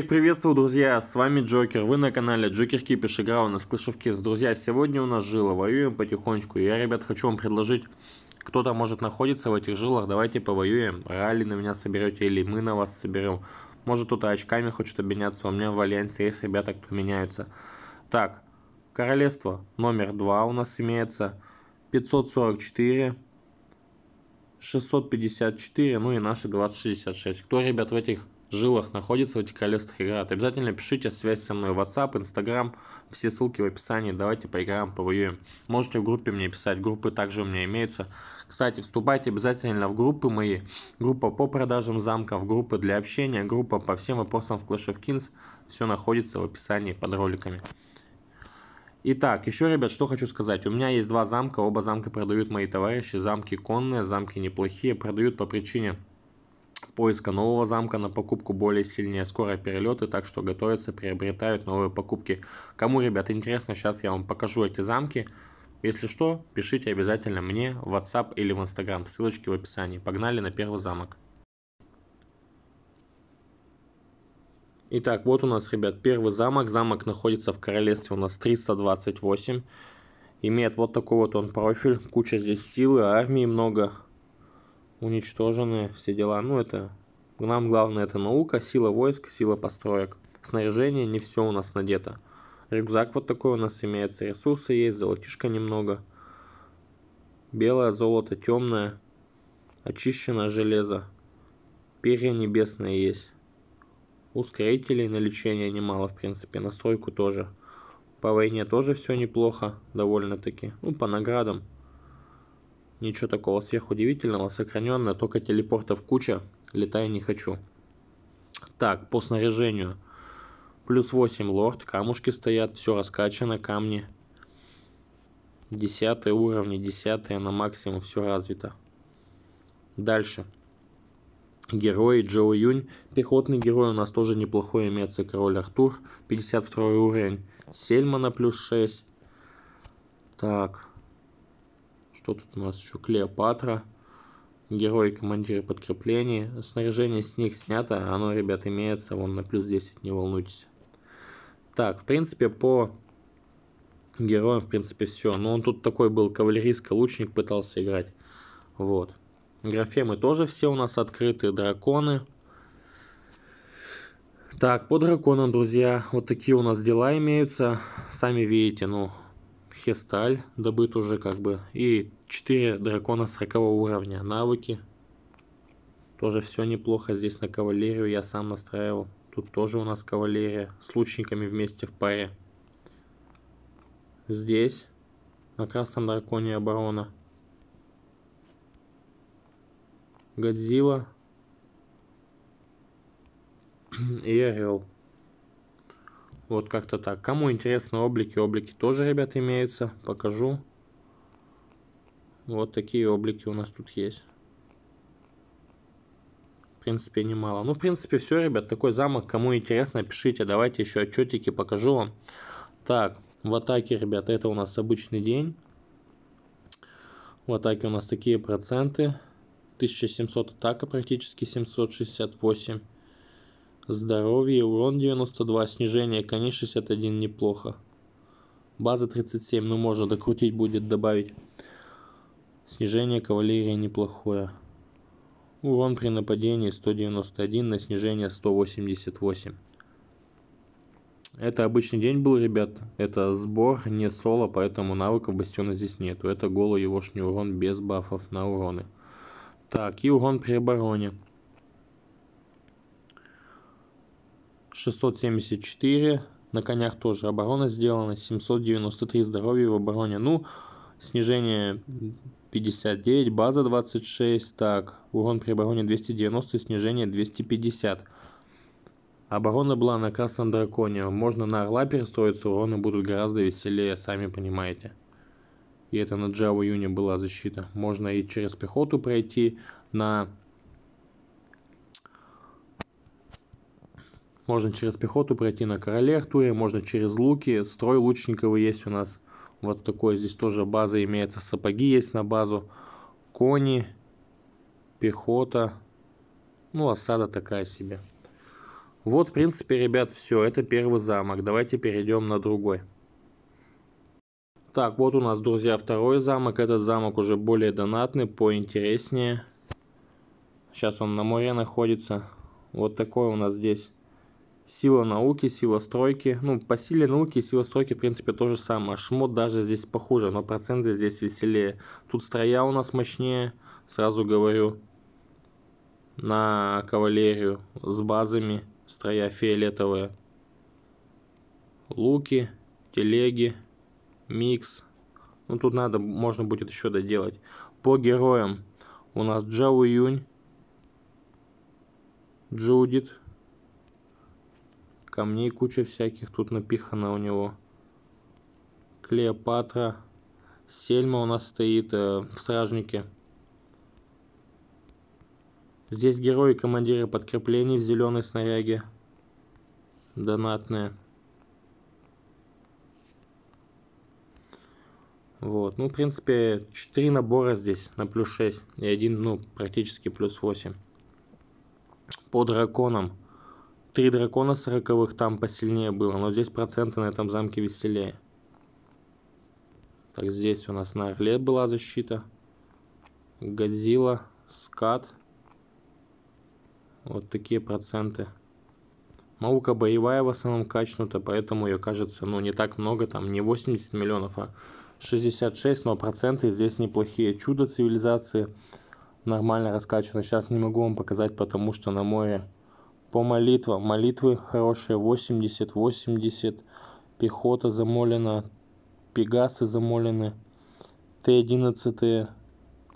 Всех приветствую, друзья, с вами Джокер, вы на канале Джокер Кипиш, игра у нас Clash of Друзья, сегодня у нас жила, воюем потихонечку, я, ребят, хочу вам предложить, кто там может находиться в этих жилах, давайте повоюем, ралли на меня соберете или мы на вас соберем. Может кто-то очками хочет обменяться, у меня в Альянсе есть ребята, кто меняются. Так, королевство номер 2 у нас имеется, 544, 654, ну и наши 2066. Кто, ребят, в этих жилах находится вытекали Сталинград. Обязательно пишите связь со мной в WhatsApp, Instagram, все ссылки в описании. Давайте поиграем, повоюем. Можете в группе мне писать, группы также у меня имеются. Кстати, вступайте обязательно в группы мои. Группа по продажам замков, группы для общения, группа по всем вопросам в Clash of Kings. Все находится в описании под роликами. Итак, еще, ребят, что хочу сказать. У меня есть два замка, оба замка продают мои товарищи. Замки конные, замки неплохие, продают по причине поиска нового замка на покупку более сильнее. Скоро перелеты, так что готовятся, приобретают новые покупки. Кому, ребят, интересно, сейчас я вам покажу эти замки. Если что, пишите обязательно мне в WhatsApp или в Instagram. Ссылочки в описании. Погнали на первый замок. Итак, вот у нас, ребят, первый замок. Замок находится в королевстве у нас 328. Имеет вот такой вот он профиль. Куча здесь силы, армии много уничтожены все дела. Ну, это нам главное это наука, сила войск, сила построек. Снаряжение не все у нас надето. Рюкзак вот такой у нас имеется, ресурсы есть, золотишко немного. Белое золото, темное, очищенное железо. Перья небесные есть. Ускорителей на лечение немало, в принципе, настройку тоже. По войне тоже все неплохо, довольно-таки. Ну, по наградам ничего такого сверхудивительного, сохраненное, только телепортов куча, летай не хочу. Так, по снаряжению. Плюс 8 лорд, камушки стоят, все раскачано, камни. Десятые уровни, десятые на максимум, все развито. Дальше. Герои Джо Юнь. Пехотный герой у нас тоже неплохой имеется. Король Артур, 52 уровень. Сельмана плюс 6. Так, кто тут у нас еще? Клеопатра. Герой командиры подкрепления. Снаряжение с них снято. Оно, ребят, имеется. Вон на плюс 10, не волнуйтесь. Так, в принципе, по героям, в принципе, все. Но ну, он тут такой был кавалерийский лучник, пытался играть. Вот. Графемы тоже все у нас открыты. Драконы. Так, по драконам, друзья, вот такие у нас дела имеются. Сами видите, ну, Хесталь добыт уже как бы. И 4 дракона 40 уровня. Навыки. Тоже все неплохо. Здесь на кавалерию я сам настраивал. Тут тоже у нас кавалерия. С лучниками вместе в паре. Здесь. На красном драконе оборона. Годзилла. И орел. Вот как-то так. Кому интересны облики, облики тоже, ребята, имеются. Покажу. Вот такие облики у нас тут есть. В принципе, немало. Ну, в принципе, все, ребят. Такой замок. Кому интересно, пишите. Давайте еще отчетики покажу вам. Так, в атаке, ребята, это у нас обычный день. В атаке у нас такие проценты. 1700 атака практически, 768. Здоровье, урон 92, снижение кони 61, неплохо. База 37, ну можно докрутить будет, добавить. Снижение кавалерии неплохое. Урон при нападении 191 на снижение 188. Это обычный день был, ребят. Это сбор, не соло, поэтому навыков бастиона здесь нету. Это голый егошний урон без бафов на уроны. Так, и урон при обороне. 674. На конях тоже оборона сделана. 793 здоровья в обороне. Ну, снижение 59, база 26. Так, урон при обороне 290, снижение 250. Оборона была на красном драконе. Можно на орла перестроиться, уроны будут гораздо веселее, сами понимаете. И это на Java Юни была защита. Можно и через пехоту пройти на Можно через пехоту пройти на короле Артуре, можно через луки. Строй лучниковый есть у нас. Вот такой здесь тоже база имеется. Сапоги есть на базу. Кони, пехота. Ну, осада такая себе. Вот, в принципе, ребят, все. Это первый замок. Давайте перейдем на другой. Так, вот у нас, друзья, второй замок. Этот замок уже более донатный, поинтереснее. Сейчас он на море находится. Вот такой у нас здесь сила науки, сила стройки. Ну, по силе науки и сила стройки, в принципе, то же самое. Шмот даже здесь похуже, но проценты здесь веселее. Тут строя у нас мощнее, сразу говорю, на кавалерию с базами. Строя фиолетовые. Луки, телеги, микс. Ну, тут надо, можно будет еще доделать. По героям у нас Джао Юнь, Джудит, Камней куча всяких тут напихано у него. Клеопатра. Сельма у нас стоит э, в стражнике. Здесь герои командиры подкреплений в зеленой снаряге. Донатные. Вот, ну, в принципе, 4 набора здесь на плюс 6 и один, ну, практически плюс 8. По драконам. Три дракона сороковых там посильнее было, но здесь проценты на этом замке веселее. Так, здесь у нас на Орле была защита. Годзилла, скат. Вот такие проценты. Наука боевая в основном качнута, поэтому ее кажется, ну, не так много, там, не 80 миллионов, а 66, но проценты здесь неплохие. Чудо цивилизации нормально раскачано. Сейчас не могу вам показать, потому что на море по молитвам. Молитвы хорошие 80-80. Пехота замолена. Пегасы замолены. Т-11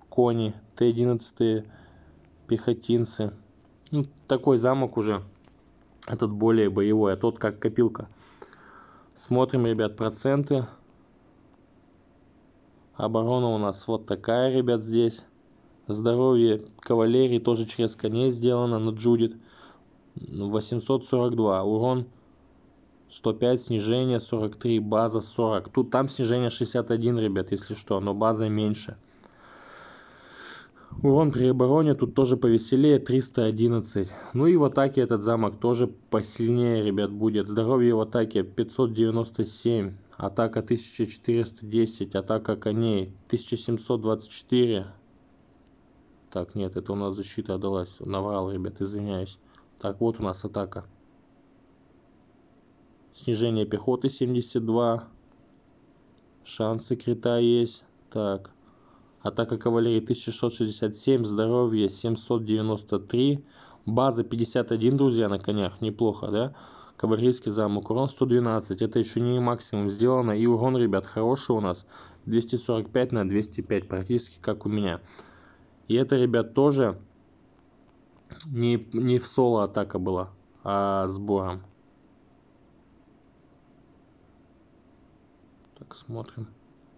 кони. Т-11 пехотинцы. Ну, такой замок уже. Этот более боевой, а тот как копилка. Смотрим, ребят, проценты. Оборона у нас вот такая, ребят, здесь. Здоровье кавалерии тоже через коней сделано на Джудит. 842, ну, урон 105, снижение 43, база 40. Тут там снижение 61, ребят, если что, но база меньше. Урон при обороне тут тоже повеселее, 311. Ну и в атаке этот замок тоже посильнее, ребят, будет. Здоровье в атаке 597, атака 1410, атака коней 1724. Так, нет, это у нас защита отдалась, наврал, ребят, извиняюсь. Так, вот у нас атака. Снижение пехоты 72. Шансы крита есть. Так. Атака кавалерии 1667. Здоровье 793. База 51, друзья, на конях. Неплохо, да? Кавалерийский замок. Урон 112. Это еще не максимум сделано. И урон, ребят, хороший у нас. 245 на 205. Практически как у меня. И это, ребят, тоже не, не в соло атака была, а с боем. Так, смотрим.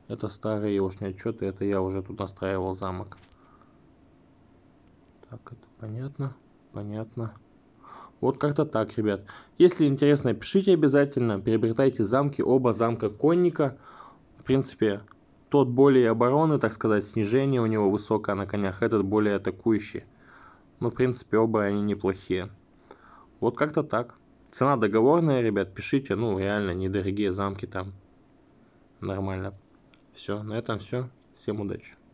Это старые ушные отчеты, это я уже тут настраивал замок. Так, это понятно, понятно. Вот как-то так, ребят. Если интересно, пишите обязательно. Приобретайте замки, оба замка конника. В принципе, тот более обороны, так сказать, снижение у него высокое на конях, этот более атакующий ну в принципе, оба они неплохие. Вот как-то так. Цена договорная, ребят, пишите. Ну, реально, недорогие замки там. Нормально. Все, на этом все. Всем удачи.